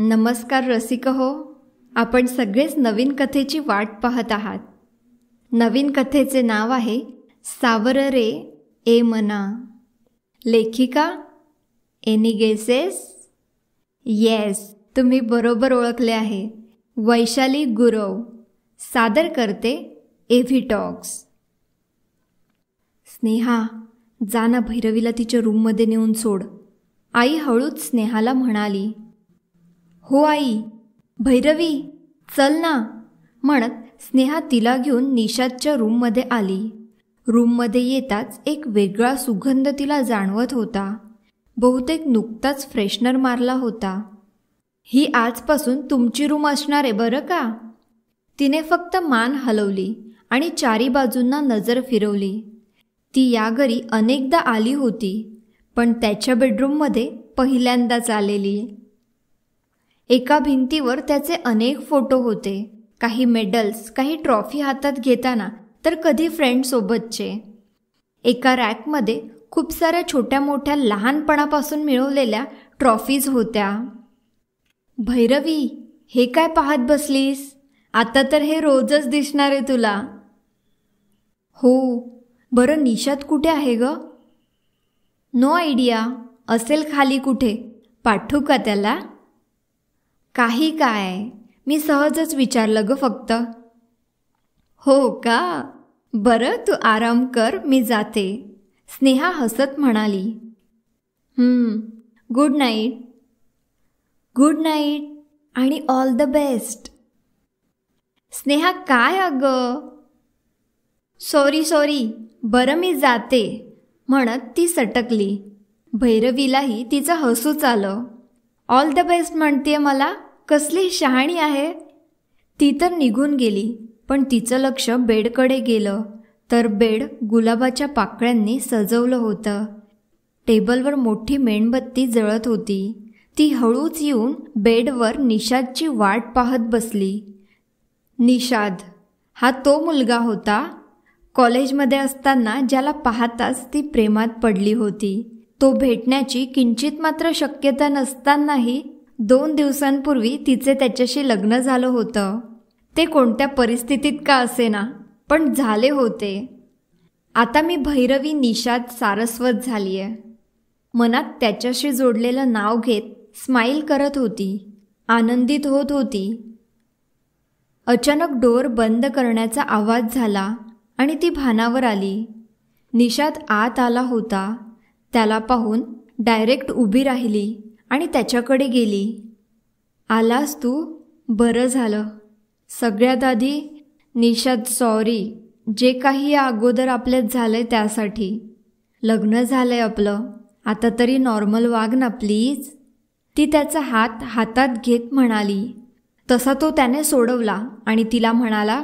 नमस्कार रसिक हो आपण सगळेच नवीन कथेची वाट पाहत आहात नवीन कथेचे नाव आहे सावर रे ए मना लेखिका एनी गेसेस येस तुम्ही बरोबर ओळखले आहे वैशाली गुरव सादर करते एव्ही टॉक्स स्नेहा जाना भैरवीला तिच्या रूममध्ये नेऊन सोड आई हळूच स्नेहाला म्हणाली हो आई भैरवी चल ना म्हणत स्नेहा तिला घेऊन निषादच्या रूममध्ये आली रूममध्ये येताच एक वेगळा सुगंध तिला जाणवत होता बहुतेक नुकताच फ्रेशनर मारला होता ही आजपासून तुमची रूम असणार आहे बरं का तिने फक्त मान हलवली आणि चारी बाजूंना नजर फिरवली ती या घरी अनेकदा आली होती पण त्याच्या बेडरूममध्ये पहिल्यांदाच आलेली एका भिंतीवर त्याचे अनेक फोटो होते काही मेडल्स काही ट्रॉफी हातात घेताना तर कधी फ्रेंडसोबतचे एका रॅकमध्ये खूप साऱ्या छोट्या मोठ्या लहानपणापासून मिळवलेल्या ट्रॉफीज होत्या भैरवी हे काय पाहत बसलीस आता तर हे रोजच दिसणार आहे तुला हो बरं निशाद कुठे आहे ग नो आयडिया असेल खाली कुठे पाठवू का त्याला काही काय मी सहजच विचारलं ग फक्त हो का बरं तू आराम कर मी जाते स्नेहा हसत म्हणाली गुड नाईट गुड नाईट आणि ऑल द बेस्ट स्नेहा काय अग? सॉरी सॉरी बरं मी जाते म्हणत ती सटकली भैरवीलाही तिचं हसूच आलं ऑल द बेस्ट म्हणते मला कसली शहाणी आहे ती तर निघून गेली पण तिचं लक्ष बेडकडे गेलं तर बेड गुलाबाच्या पाकळ्यांनी सजवलं होतं टेबलवर मोठी मेणबत्ती जळत होती ती हळूच येऊन बेडवर निषादची वाट पाहत बसली निषाद हा तो मुलगा होता कॉलेजमध्ये असताना ज्याला पाहताच ती प्रेमात पडली होती तो भेटण्याची किंचित मात्र शक्यता नसतानाही दोन दिवसांपूर्वी तिचे त्याच्याशी लग्न झालं होतं ते कोणत्या परिस्थितीत का असेना पण झाले होते आता मी भैरवी निषाद सारस्वत झाली आहे मनात त्याच्याशी जोडलेलं नाव घेत स्माईल करत होती आनंदित होत होती अचानक डोर बंद करण्याचा आवाज झाला आणि ती भानावर आली निषाद आत आला होता त्याला पाहून डायरेक्ट उभी राहिली आणि त्याच्याकडे गेली आलास तू बरं झालं सगळ्यात आधी निशाद सॉरी जे काही या अगोदर आपल्यात आहे त्यासाठी लग्न आहे आपलं आता तरी नॉर्मल वाग ना प्लीज ती त्याचा हात हातात घेत म्हणाली तसा तो त्याने सोडवला आणि तिला म्हणाला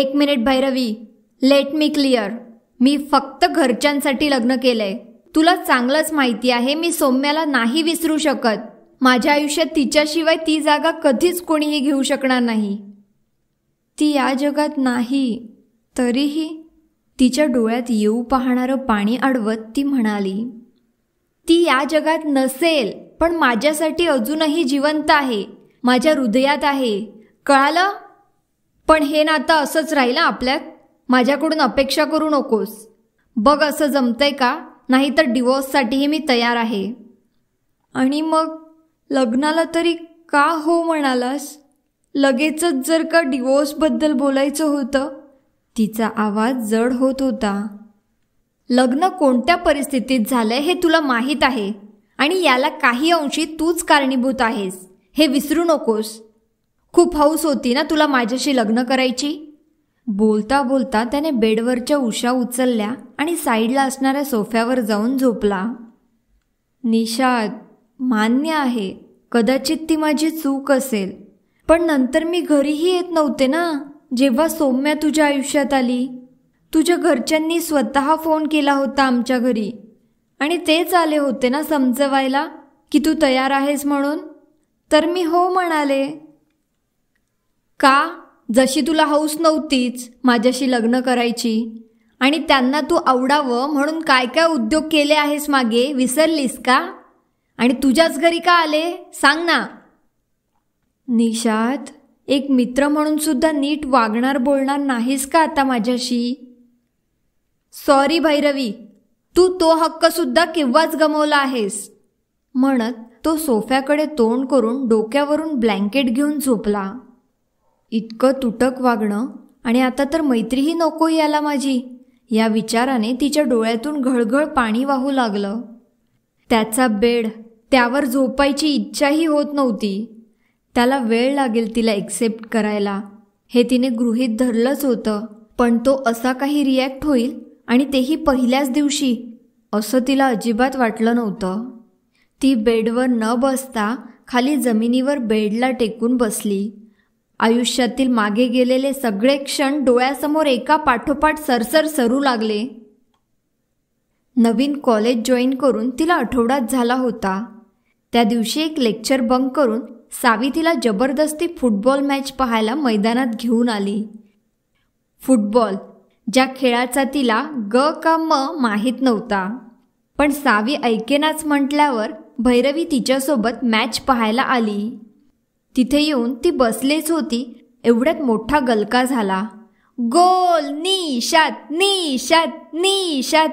एक minute Bhairavi let me clear मी फक्त घरच्यांसाठी लग्न आहे तुला चांगलंच माहिती आहे मी सौम्याला नाही विसरू शकत माझ्या आयुष्यात तिच्याशिवाय ती जागा कधीच कोणीही घेऊ शकणार नाही ती या जगात नाही तरीही तिच्या डोळ्यात येऊ पाहणारं पाणी अडवत ती म्हणाली ती या जगात नसेल पण माझ्यासाठी अजूनही जिवंत आहे माझ्या हृदयात आहे कळालं पण हे नातं असंच राहिलं आपल्यात माझ्याकडून अपेक्षा करू नकोस बघ असं जमतंय का नाहीतर डिवोर्ससाठीही मी तयार आहे आणि मग लग्नाला तरी का हो म्हणालास लगेचच जर का डिवोर्सबद्दल बोलायचं होतं तिचा आवाज जड होत होता लग्न कोणत्या परिस्थितीत झालंय हे तुला माहीत आहे आणि याला काही अंशी तूच कारणीभूत आहेस हे विसरू नकोस खूप हौस होती ना तुला माझ्याशी लग्न करायची बोलता बोलता त्याने बेडवरच्या उशा उचलल्या आणि साईडला असणाऱ्या सोफ्यावर जाऊन झोपला निषाद मान्य आहे कदाचित ती माझी चूक असेल पण नंतर मी घरीही येत नव्हते ना जेव्हा सौम्या तुझ्या आयुष्यात आली तुझ्या घरच्यांनी स्वतः फोन केला होता आमच्या घरी आणि तेच आले होते ना समजवायला की तू तयार आहेस म्हणून तर मी हो म्हणाले का जशी तुला हौस नव्हतीच माझ्याशी लग्न करायची आणि त्यांना तू आवडावं म्हणून काय काय उद्योग केले आहेस मागे विसरलीस का आणि तुझ्याच घरी का आले सांग ना निशात एक मित्र म्हणून सुद्धा नीट वागणार बोलणार नाहीस का आता माझ्याशी सॉरी भैरवी तू तो हक्क सुद्धा केव्हाच गमवला आहेस म्हणत तो सोफ्याकडे तोंड करून डोक्यावरून ब्लँकेट घेऊन झोपला इतकं तुटक वागणं आणि आता तर मैत्रीही नको याला माझी या विचाराने तिच्या डोळ्यातून घळघळ पाणी वाहू लागलं त्याचा बेड त्यावर झोपायची इच्छाही होत नव्हती त्याला वेळ लागेल तिला एक्सेप्ट करायला हे तिने गृहीत धरलंच होतं पण तो असा काही रिॲक्ट होईल आणि तेही पहिल्याच दिवशी असं तिला अजिबात वाटलं नव्हतं ती बेडवर न बसता खाली जमिनीवर बेडला टेकून बसली आयुष्यातील मागे गेलेले सगळे क्षण डोळ्यासमोर एका पाठोपाठ सरसर सरू लागले नवीन कॉलेज जॉईन करून तिला आठवडाच झाला होता त्या दिवशी एक लेक्चर बंक करून सावी तिला जबरदस्ती फुटबॉल मॅच पाहायला मैदानात घेऊन आली फुटबॉल ज्या खेळाचा तिला ग का म माहीत नव्हता पण सावी ऐकेनाच म्हटल्यावर भैरवी तिच्यासोबत मॅच पाहायला आली तिथे येऊन ती बसलीच होती एवढ्यात मोठा गलका झाला गोल निशात निशात निशात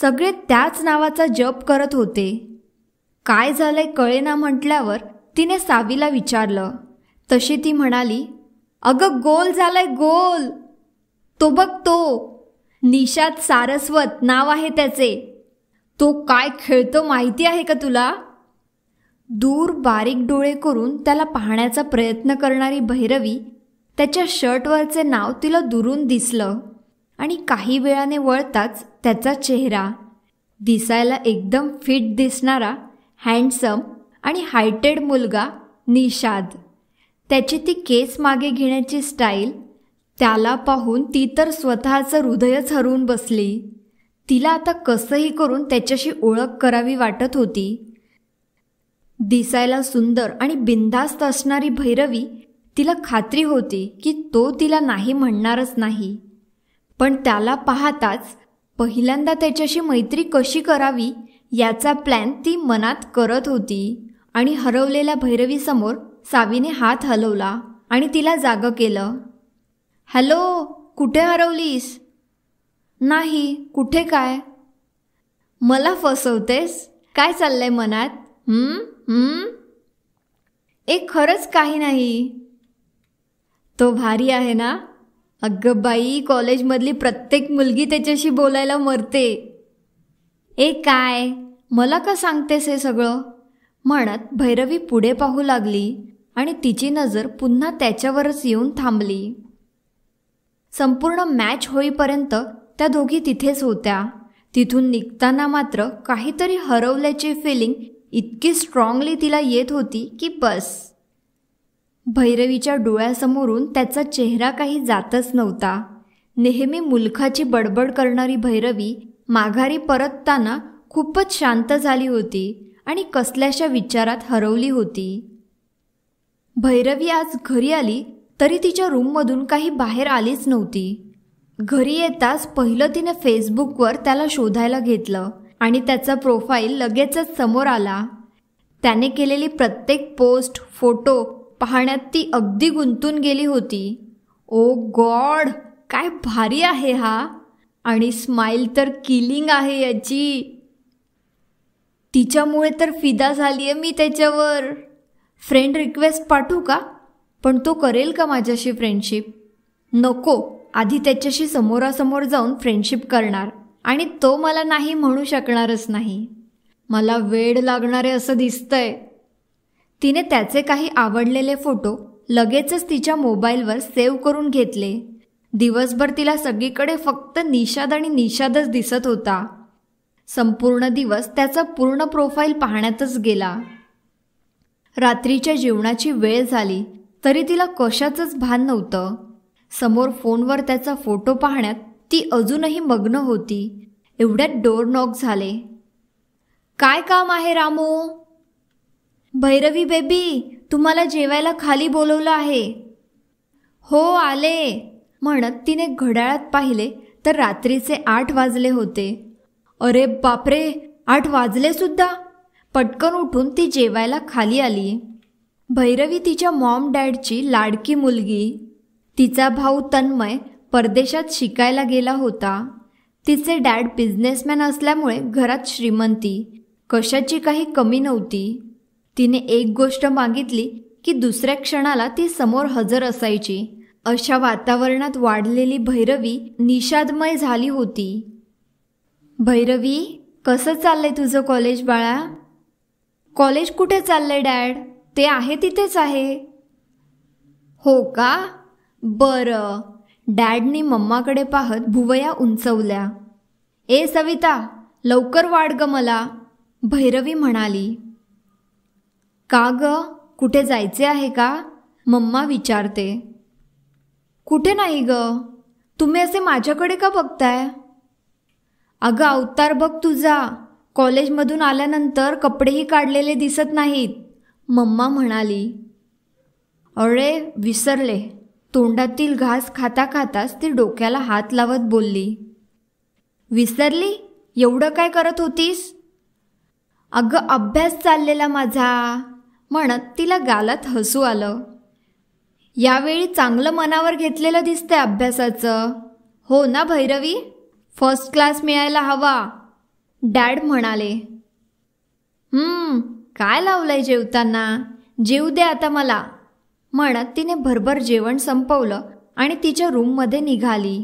सगळे त्याच नावाचा जप करत होते काय झालंय कळेना म्हटल्यावर तिने सावीला विचारलं तशी ती म्हणाली अगं गोल झालाय गोल तो बघ तो निशात सारस्वत नाव आहे त्याचे तो काय खेळतो माहिती आहे का तुला दूर बारीक डोळे करून त्याला पाहण्याचा प्रयत्न करणारी भैरवी त्याच्या शर्टवरचे नाव तिला दुरून दिसलं आणि काही वेळाने वळताच त्याचा चेहरा दिसायला एकदम फिट दिसणारा हँडसम आणि हायटेड मुलगा निषाद त्याची ती केस मागे घेण्याची स्टाईल त्याला पाहून ती तर स्वतःचं हृदयच हरवून बसली तिला आता कसंही करून त्याच्याशी ओळख करावी वाटत होती दिसायला सुंदर आणि बिनधास्त असणारी भैरवी तिला खात्री होती की तो तिला नाही म्हणणारच नाही पण त्याला पाहताच पहिल्यांदा त्याच्याशी मैत्री कशी करावी याचा प्लॅन ती मनात करत होती आणि हरवलेल्या भैरवीसमोर सावीने हात हलवला आणि तिला जागं केलं हॅलो कुठे हरवलीस नाही कुठे काय मला फसवतेस काय चाललंय मनात एक खरंच काही नाही तो भारी आहे ना अगं बाई कॉलेजमधली प्रत्येक मुलगी त्याच्याशी बोलायला मरते ए काय मला का सांगतेस हे सगळं म्हणत भैरवी पुढे पाहू लागली आणि तिची नजर पुन्हा त्याच्यावरच येऊन थांबली संपूर्ण मॅच होईपर्यंत त्या दोघी तिथेच होत्या तिथून निघताना मात्र काहीतरी हरवल्याची फिलिंग इतकी स्ट्रॉंगली तिला येत होती की बस भैरवीच्या डोळ्यासमोरून त्याचा चेहरा काही जातच नव्हता नेहमी मुलखाची बडबड करणारी भैरवी माघारी परतताना खूपच शांत झाली होती आणि कसल्याशा विचारात हरवली होती भैरवी आज घरी आली तरी तिच्या रूममधून काही बाहेर आलीच नव्हती घरी येताच पहिलं तिने फेसबुकवर त्याला शोधायला घेतलं आणि त्याचा प्रोफाईल लगेचच समोर आला त्याने केलेली प्रत्येक पोस्ट फोटो पाहण्यात ती अगदी गुंतून गेली होती ओ गॉड काय भारी आहे हा आणि स्माईल तर किलिंग आहे याची तिच्यामुळे तर फिदा झाली आहे मी त्याच्यावर फ्रेंड रिक्वेस्ट पाठवू का पण तो करेल का माझ्याशी फ्रेंडशिप नको आधी त्याच्याशी समोरासमोर जाऊन फ्रेंडशिप करणार आणि तो मला नाही म्हणू शकणारच नाही मला वेड लागणारे असं दिसतंय तिने त्याचे काही आवडलेले फोटो लगेचच तिच्या मोबाईलवर सेव्ह करून घेतले दिवसभर तिला सगळीकडे फक्त निषाद आणि निषादच दिसत होता संपूर्ण दिवस त्याचा पूर्ण प्रोफाईल पाहण्यातच गेला रात्रीच्या जेवणाची वेळ झाली तरी तिला कशाचंच भान नव्हतं समोर फोनवर त्याचा फोटो पाहण्यात ती अजूनही मग्न होती एवढ्यात डोर नॉक झाले काय काम आहे रामो भैरवी बेबी तुम्हाला जेवायला खाली बोलवलं आहे हो आले म्हणत तिने घड्याळात पाहिले तर रात्रीचे आठ वाजले होते अरे बापरे आठ वाजले सुद्धा पटकन उठून ती जेवायला खाली आली भैरवी तिच्या मॉम डॅडची लाडकी मुलगी तिचा भाऊ तन्मय परदेशात शिकायला गेला होता तिचे डॅड बिझनेसमॅन असल्यामुळे घरात श्रीमंती कशाची काही कमी नव्हती तिने एक गोष्ट मागितली की दुसऱ्या क्षणाला ती समोर हजर असायची अशा वातावरणात वाढलेली भैरवी निषादमय झाली होती भैरवी कसं चाललंय तुझं कॉलेज बाळा कॉलेज कुठे चाललंय डॅड ते आहे तिथेच आहे हो का बरं डॅडनी मम्माकडे पाहत भुवया उंचवल्या ए सविता लवकर वाढ ग मला भैरवी म्हणाली का ग कुठे जायचे आहे का मम्मा विचारते कुठे नाही ग तुम्ही असे माझ्याकडे का बघताय अगं अवतार बघ तुझा कॉलेजमधून आल्यानंतर कपडेही काढलेले दिसत नाहीत मम्मा म्हणाली अरे विसरले तोंडातील घास खाता खाताच ती डोक्याला हात लावत बोलली विसरली एवढं काय करत होतीस अगं अभ्यास चाललेला माझा म्हणत तिला गालात हसू आलं यावेळी चांगलं मनावर घेतलेलं दिसतंय अभ्यासाचं हो ना भैरवी फर्स्ट क्लास मिळायला हवा डॅड म्हणाले काय लावलंय जेवताना जेऊ दे आता मला म्हणत तिने भरभर जेवण संपवलं आणि तिच्या रूममध्ये निघाली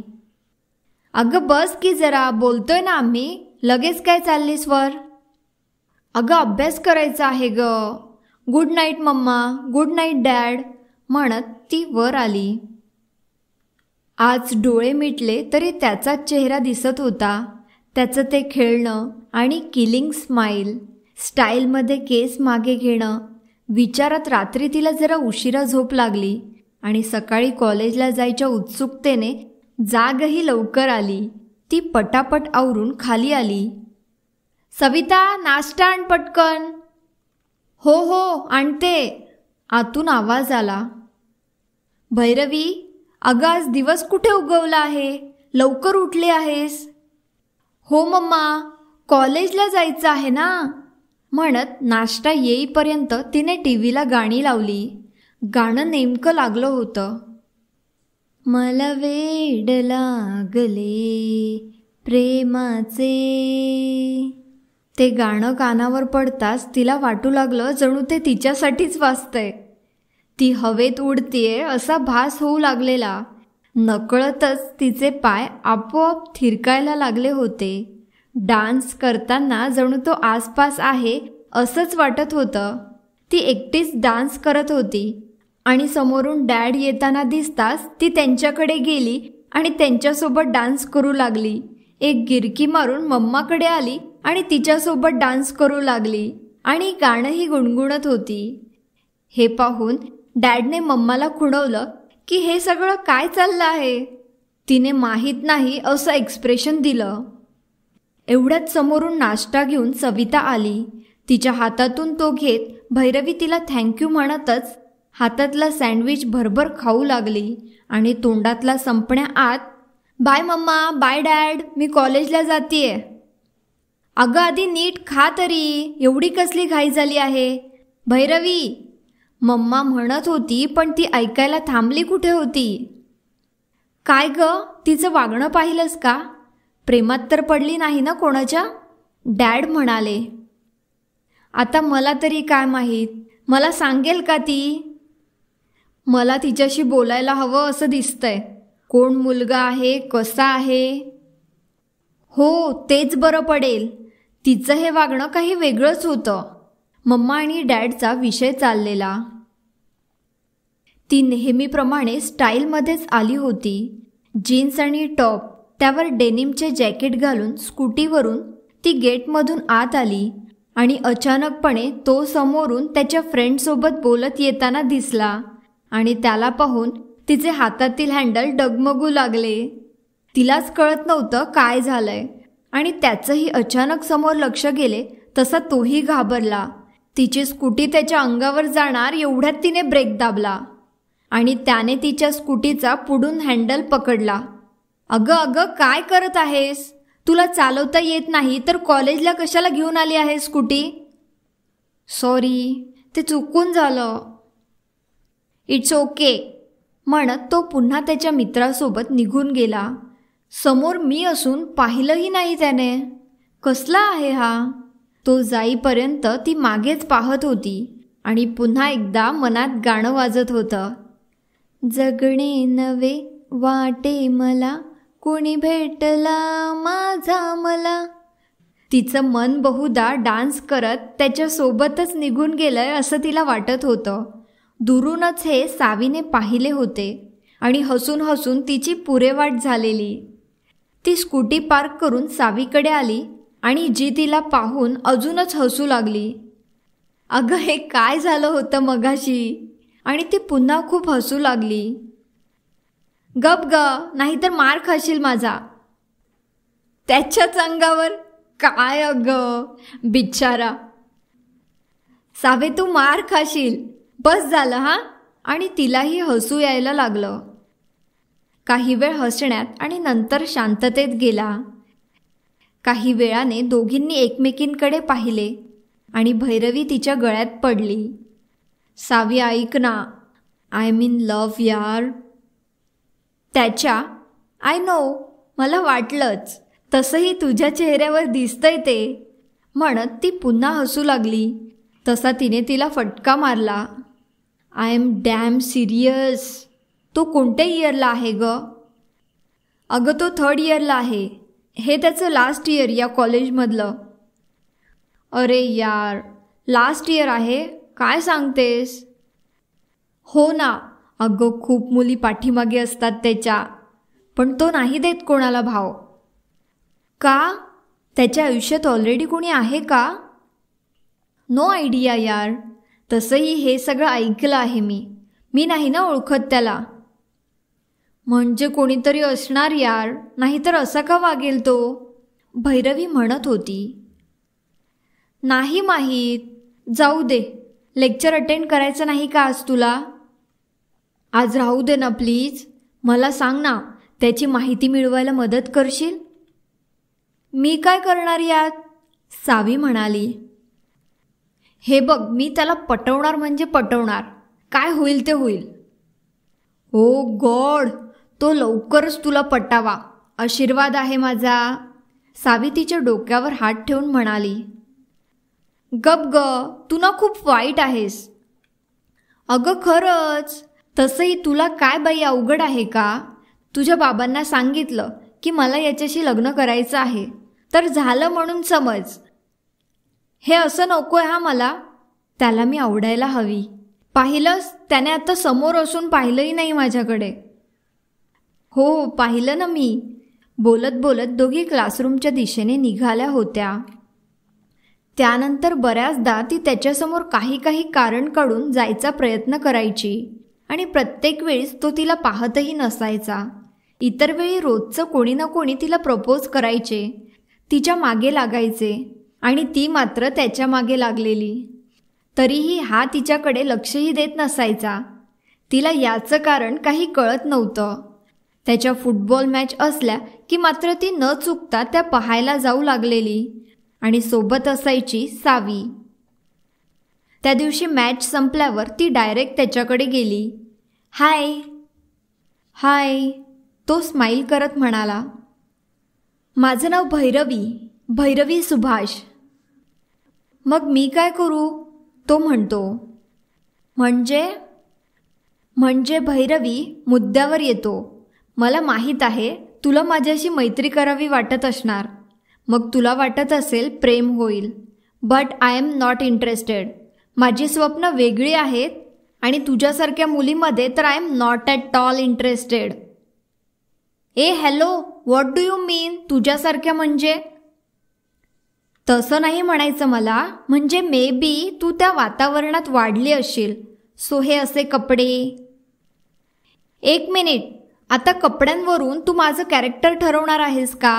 अगं बस की जरा बोलतोय ना आम्ही लगेच काय चाललीस वर अगं अभ्यास करायचा आहे ग good night mamma good night dad म्हणत ती वर आली आज डोळे मिटले तरी त्याचा चेहरा दिसत होता त्याचं ते खेळणं आणि किलिंग स्माईल स्टाईलमध्ये केस मागे घेणं विचारात रात्री तिला जरा उशिरा झोप लागली आणि सकाळी कॉलेजला जायच्या उत्सुकतेने जागही लवकर आली ती पटापट आवरून खाली आली सविता नाश्ता आण पटकन हो हो आणते आतून आवाज आला भैरवी अगं आज दिवस कुठे उगवला आहे लवकर उठले आहेस हो मम्मा कॉलेजला जायचं आहे ना म्हणत नाश्ता येईपर्यंत तिने टी व्हीला गाणी लावली गाणं नेमकं लागलं होतं मला वेड लागले प्रेमाचे ते गाणं कानावर पडताच तिला वाटू लागलं जणू ते तिच्यासाठीच वाचतंय ती हवेत उडतीये असा भास होऊ लागलेला नकळतच तिचे पाय आपोआप थिरकायला लागले होते डान्स करताना जणू तो आसपास आहे असंच वाटत होतं ती एकटीच डान्स करत होती आणि समोरून डॅड येताना दिसताच ती त्यांच्याकडे गेली आणि त्यांच्यासोबत डान्स करू लागली एक गिरकी मारून मम्माकडे आली आणि तिच्यासोबत डान्स करू लागली आणि गाणंही गुणगुणत होती हे पाहून डॅडने मम्माला खुणवलं की हे सगळं काय चाललं आहे तिने माहीत नाही असं एक्सप्रेशन दिलं एवढ्यात समोरून नाश्ता घेऊन सविता आली तिच्या हातातून तो घेत भैरवी तिला थँक्यू म्हणतच हातातला सँडविच भरभर खाऊ लागली आणि तोंडातला संपण्या आत बाय मम्मा बाय डॅड मी कॉलेजला जातीये अगं आधी नीट खा तरी एवढी कसली घाई झाली आहे भैरवी मम्मा म्हणत होती पण ती ऐकायला थांबली कुठे होती काय ग तिचं वागणं पाहिलंस का प्रेमात तर पडली नाही ना कोणाच्या डॅड म्हणाले आता मला तरी काय माहीत मला सांगेल का ती मला तिच्याशी बोलायला हवं असं दिसतंय कोण मुलगा आहे कसा आहे हो तेच बरं पडेल तिचं हे वागणं काही वेगळंच होतं मम्मा आणि डॅडचा विषय चाललेला ती नेहमीप्रमाणे स्टाईलमध्येच आली होती जीन्स आणि टॉप त्यावर डेनिमचे जॅकेट घालून स्कूटीवरून ती गेटमधून आत आली आणि अचानकपणे तो समोरून त्याच्या फ्रेंडसोबत बोलत येताना दिसला आणि त्याला पाहून तिचे हातातील हँडल डगमगू लागले तिलाच कळत नव्हतं काय झालंय आणि त्याचंही अचानक समोर लक्ष गेले तसा तोही घाबरला तिची स्कूटी त्याच्या अंगावर जाणार एवढ्यात तिने ब्रेक दाबला आणि त्याने तिच्या स्कूटीचा पुढून हँडल पकडला अगं अगं काय करत आहेस तुला चालवता येत नाही तर कॉलेजला कशाला घेऊन आली आहे स्कूटी सॉरी ते चुकून झालं इट्स ओके म्हणत तो पुन्हा त्याच्या मित्रासोबत निघून गेला समोर मी असून पाहिलंही नाही त्याने कसला आहे हा तो जाईपर्यंत ती मागेच पाहत होती आणि पुन्हा एकदा मनात गाणं वाजत होतं जगणे नवे वाटे मला कुणी भेटला माझा मला तिचं मन बहुदा डान्स करत त्याच्यासोबतच निघून गेलंय असं तिला वाटत होतं दुरूनच हे सावीने पाहिले होते आणि हसून हसून तिची पुरेवाट झालेली ती स्कूटी पार्क करून सावीकडे आली आणि जी तिला पाहून अजूनच हसू लागली अगं हे काय झालं होतं मगाशी आणि ती पुन्हा खूप हसू लागली गप ग नाहीतर मार खाशील माझा त्याच्याच अंगावर काय अग बिचारा सावे तू मार खाशील बस झालं हा आणि तिलाही हसू यायला लागलं काही वेळ हसण्यात आणि नंतर शांततेत गेला काही वेळाने दोघींनी एकमेकींकडे पाहिले आणि भैरवी तिच्या गळ्यात पडली सावी ऐक ना आय मीन लव्ह यार त्याच्या आय नो मला वाटलंच तसंही तुझ्या चेहऱ्यावर दिसतंय ते म्हणत ती पुन्हा हसू लागली तसा तिने तिला फटका मारला आय एम डॅम सिरियस तो कोणत्या इयरला आहे ग अगं तो थर्ड इयरला आहे हे त्याचं लास्ट इयर या कॉलेजमधलं अरे यार लास्ट इयर आहे काय सांगतेस हो ना अगं खूप मुली पाठीमागे असतात त्याच्या पण तो नाही देत कोणाला भाव का त्याच्या आयुष्यात ऑलरेडी कोणी आहे का नो आयडिया यार तसंही हे सगळं ऐकलं आहे मी मी नाही ना ओळखत त्याला म्हणजे कोणीतरी असणार यार नाहीतर असा का वागेल तो भैरवी म्हणत होती नाही माहीत जाऊ दे लेक्चर अटेंड करायचं नाही का आज तुला आज राहू दे ना प्लीज मला सांग ना त्याची माहिती मिळवायला मदत करशील मी काय करणार यात सावी म्हणाली हे बघ मी त्याला पटवणार म्हणजे पटवणार काय होईल ते होईल ओ गॉड तो लवकरच तुला पटावा आशीर्वाद आहे माझा सावी तिच्या डोक्यावर हात ठेवून म्हणाली गप ग तू ना खूप वाईट आहेस अगं खरंच तसंही तुला काय बाई अवघड आहे का तुझ्या बाबांना सांगितलं की मला याच्याशी लग्न करायचं आहे तर झालं म्हणून समज हे असं नको आहे हा मला त्याला मी आवडायला हवी पाहिलंस त्याने आता समोर असून पाहिलंही नाही माझ्याकडे हो पाहिलं ना मी बोलत बोलत दोघी क्लासरूमच्या दिशेने निघाल्या होत्या त्यानंतर बऱ्याचदा ती त्याच्यासमोर काही काही कारण काढून जायचा प्रयत्न करायची आणि प्रत्येक वेळीस तो तिला पाहतही नसायचा इतर वेळी रोजचं कोणी ना कोणी तिला प्रपोज करायचे तिच्या मागे लागायचे आणि ती मात्र त्याच्या मागे लागलेली तरीही हा तिच्याकडे लक्षही देत नसायचा तिला याचं कारण काही कळत नव्हतं त्याच्या फुटबॉल मॅच असल्या की मात्र ती न चुकता त्या पाहायला जाऊ लागलेली आणि सोबत असायची सावी त्या दिवशी मॅच संपल्यावर ती डायरेक्ट त्याच्याकडे गेली हाय हाय तो स्माईल करत म्हणाला माझं नाव भैरवी भैरवी सुभाष मग मी काय करू तो म्हणतो म्हणजे म्हणजे भैरवी मुद्द्यावर येतो मला माहीत आहे तुला माझ्याशी मैत्री करावी वाटत असणार मग तुला वाटत असेल प्रेम होईल but I am not interested माझी स्वप्न वेगळी आहेत आणि तुझ्यासारख्या मुलीमध्ये तर I am not at all interested ए hello what do you mean तुझ्यासारख्या म्हणजे तसं नाही म्हणायचं मला म्हणजे मे बी तू त्या वातावरणात वाढली असशील सो हे असे कपडे एक मिनिट आता कपड्यांवरून तू माझं कॅरेक्टर ठरवणार आहेस का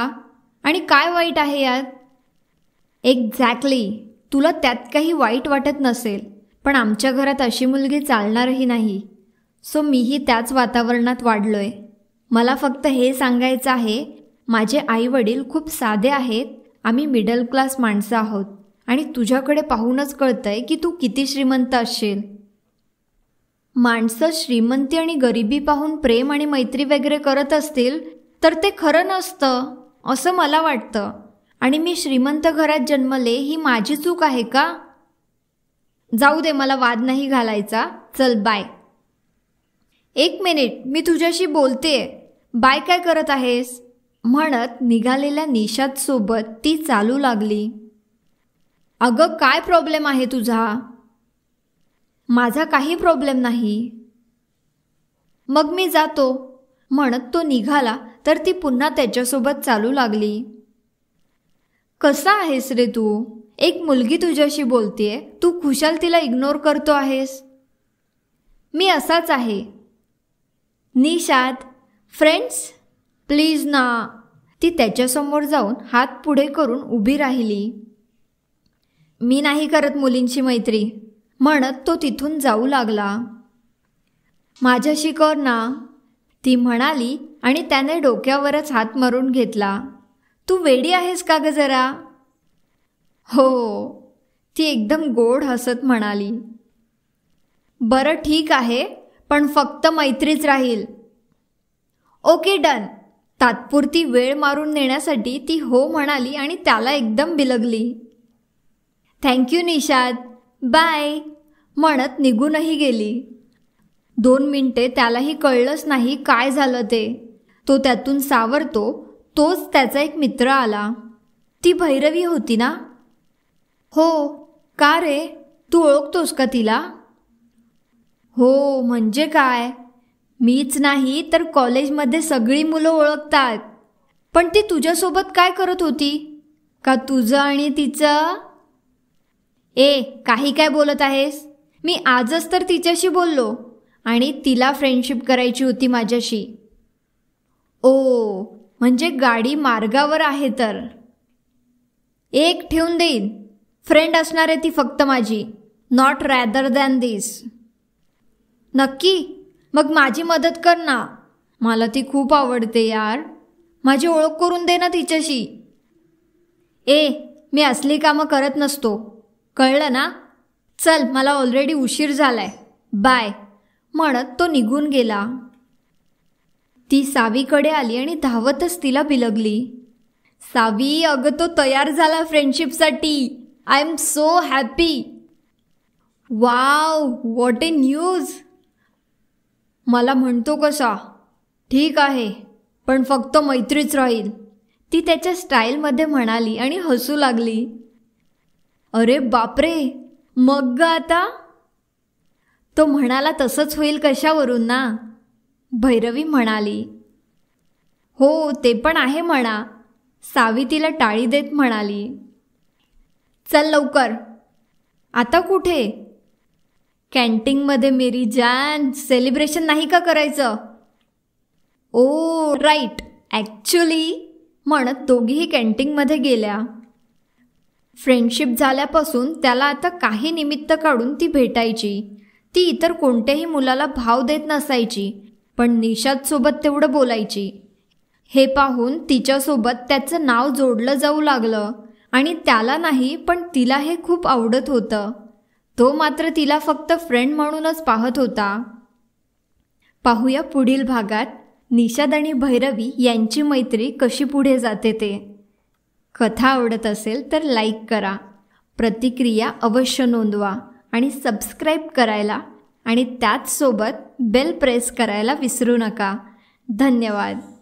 आणि काय वाईट आहे यात एक्झॅक्टली तुला त्यात काही वाईट वाटत नसेल पण आमच्या घरात अशी मुलगी चालणारही नाही सो मीही त्याच वातावरणात वाढलोय मला फक्त हे सांगायचं आहे माझे आई वडील खूप साधे आहेत आम्ही मिडल क्लास माणसं आहोत आणि तुझ्याकडे पाहूनच कळतंय की तू किती श्रीमंत असशील माणसं श्रीमंती आणि गरिबी पाहून प्रेम आणि मैत्री वगैरे करत असतील तर ते खरं नसतं असं मला वाटतं आणि मी श्रीमंत घरात जन्मले ही माझी चूक आहे का जाऊ दे मला वाद नाही घालायचा चल बाय एक मिनिट मी तुझ्याशी बोलते बाय काय करत आहेस म्हणत निघालेल्या निशाद सोबत ती चालू लागली अगं काय प्रॉब्लेम आहे तुझा माझा काही प्रॉब्लेम नाही मग मी जातो म्हणत तो निघाला तर ती पुन्हा त्याच्यासोबत चालू लागली कसा आहेस रे तू एक मुलगी तुझ्याशी बोलतेय तू खुशाल तिला इग्नोर करतो आहेस मी असाच आहे निशाद फ्रेंड्स प्लीज ना ती त्याच्यासमोर जाऊन हात पुढे करून उभी राहिली मी नाही करत मुलींची मैत्री म्हणत तो तिथून जाऊ लागला माझ्याशी कर ना ती म्हणाली आणि त्याने डोक्यावरच हात मारून घेतला तू वेडी आहेस का ग जरा हो ती एकदम गोड हसत म्हणाली बरं ठीक आहे पण फक्त मैत्रीच राहील ओके डन तात्पुरती वेळ मारून नेण्यासाठी ती हो म्हणाली आणि त्याला एकदम बिलगली थँक्यू निषाद बाय म्हणत निघूनही गेली दोन मिनटे त्यालाही कळलंच नाही काय झालं ते तो त्यातून सावरतो तोच त्याचा एक मित्र आला ती भैरवी होती ना हो का रे तू ओळखतोस का तिला हो म्हणजे काय मीच नाही तर कॉलेजमध्ये सगळी मुलं ओळखतात पण ती तुझ्यासोबत काय करत होती का तुझं आणि तिचं ए काही काय बोलत आहेस मी आजच तर तिच्याशी बोललो आणि तिला फ्रेंडशिप करायची होती माझ्याशी ओ म्हणजे गाडी मार्गावर आहे तर एक ठेवून देईन फ्रेंड असणार आहे ती फक्त माझी नॉट रॅदर दॅन दिस नक्की मग माझी मदत कर ना मला ती खूप आवडते यार माझी ओळख करून दे ना तिच्याशी ए मी असली कामं करत नसतो कळलं ना चल मला ऑलरेडी उशीर झालाय बाय म्हणत तो निघून गेला ती सावीकडे आली आणि धावतच तिला बिलगली सावी अगं तो तयार झाला फ्रेंडशिपसाठी I am so happy wow what a news मला म्हणतो कसा ठीक आहे पण फक्त मैत्रीच राहील ती त्याच्या स्टाईलमध्ये म्हणाली आणि हसू लागली अरे बापरे मग ग आता तो म्हणाला तसंच होईल कशावरून ना भैरवी म्हणाली हो ते पण आहे म्हणा सावी तिला टाळी देत म्हणाली चल लवकर आता कुठे कॅन्टीनमध्ये मेरी जान सेलिब्रेशन नाही का करायचं ओ राईट ॲक्च्युली म्हणत दोघीही कॅन्टीनमध्ये गेल्या फ्रेंडशिप झाल्यापासून त्याला आता काही निमित्त काढून ती भेटायची ती इतर कोणत्याही मुलाला भाव देत नसायची पण निषादसोबत तेवढं बोलायची हे पाहून तिच्यासोबत त्याचं नाव जोडलं जाऊ लागलं आणि त्याला नाही पण तिला हे खूप आवडत होतं तो मात्र तिला फक्त फ्रेंड म्हणूनच पाहत होता पाहूया पुढील भागात निषाद आणि भैरवी यांची मैत्री कशी पुढे जाते ते कथा आवडत असेल तर लाईक करा प्रतिक्रिया अवश्य नोंदवा आणि सबस्क्राईब करायला आणि त्याचसोबत बेल प्रेस करायला विसरू नका धन्यवाद